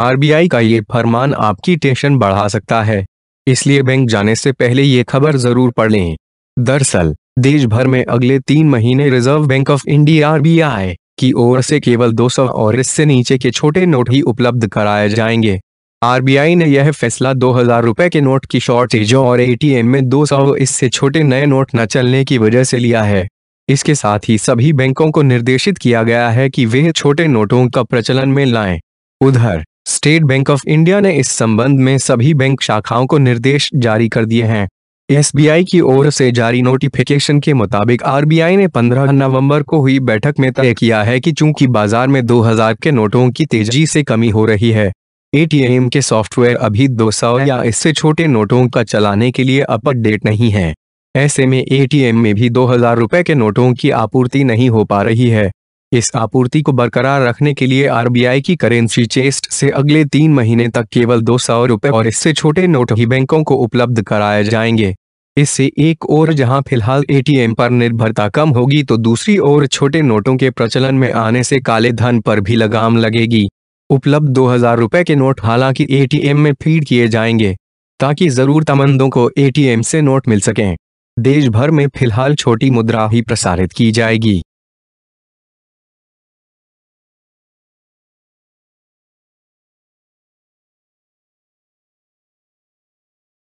RBI का ये फरमान आपकी टेंशन बढ़ा सकता है इसलिए बैंक जाने से पहले ये खबर जरूर पढ़ लें दरअसल देश भर में अगले तीन महीने Reserve Bank of India RBI की ओर से केवल 200 और इससे नीचे के छोटे नोट ही उपलब्ध कराए जाएंगे आरबीआई ने यह फैसला दो हजार के नोट की शॉर्टेज और एटीएम में 200 इससे छोटे नए नोट न चलने की वजह से लिया है इसके साथ ही सभी बैंकों को निर्देशित किया गया है कि वे छोटे नोटों का प्रचलन में लाएं। उधर स्टेट बैंक ऑफ इंडिया ने इस संबंध में सभी बैंक शाखाओं को निर्देश जारी कर दिए हैं एसबीआई की ओर से जारी नोटिफिकेशन के मुताबिक आरबीआई ने 15 नवंबर को हुई बैठक में तय किया है कि चूंकि बाजार में 2000 के नोटों की तेजी से कमी हो रही है एटीएम के सॉफ्टवेयर अभी 200 या इससे छोटे नोटों का चलाने के लिए अपडेट नहीं है ऐसे में एटीएम में भी दो हजार के नोटों की आपूर्ति नहीं हो पा रही है इस आपूर्ति को बरकरार रखने के लिए आरबीआई की करेंसी चेस्ट से अगले तीन महीने तक केवल दो सौ रुपए और इससे छोटे नोट ही बैंकों को उपलब्ध कराए जाएंगे इससे एक और जहां फिलहाल एटीएम पर निर्भरता कम होगी तो दूसरी ओर छोटे नोटों के प्रचलन में आने से काले धन पर भी लगाम लगेगी उपलब्ध दो हजार के नोट हालांकि एटीएम में फीड किए जाएंगे ताकि जरूरतमंदों को एटीएम से नोट मिल सकें देश भर में फिलहाल छोटी मुद्रा ही प्रसारित की जाएगी